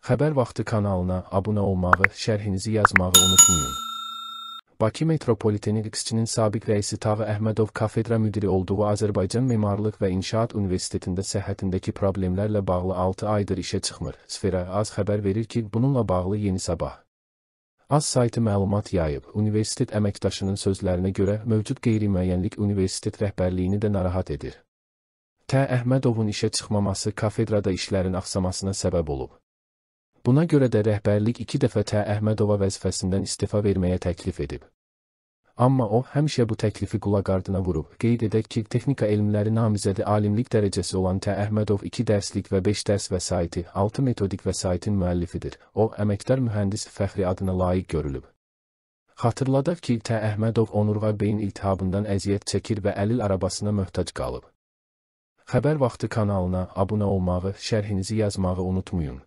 Xəbər vaxtı kanalına abunə olmağı, şərhinizi yazmağı unutmayın. Bakı Metropoliteni XC-nin sabiq rəisi Tağı Əhmədov kafedra müdiri olduğu Azərbaycan Memarlıq və İnşaat Universitetində səhhətindəki problemlərlə bağlı 6 aydır işə çıxmır. Sfera az xəbər verir ki, bununla bağlı yeni sabah. Az saytı məlumat yayıb, universitet əməkdaşının sözlərinə görə mövcud qeyri-müəyyənlik universitet rəhbərliyini də narahat edir. Tə Əhmədovun işə çıxmaması kafedrada işlərin axsamasına səbəb olub. Buna görə də rəhbərlik iki dəfə Tə Əhmədova vəzifəsindən istifa verməyə təklif edib. Amma o həmişə bu təklifi qulaq ardına vurub. Qeyd edək ki, texnika elmləri namizədi alimlik dərəcəsi olan Tə Əhmədov 2 dərslik və 5 dərs vəsaiti, 6 metodik vəsaitin müəllifidir. O, əməkdar mühəndis fəxri adına layiq görülüb. Xatırladaq ki, Tə Əhmədov onurğa beyin iltihabından əziyyət çəkir və əlil arabasına möhtac qalıb. Xəbər vaxtı kanalına abunə olmağı, şərhinizi yazmağı unutmayın.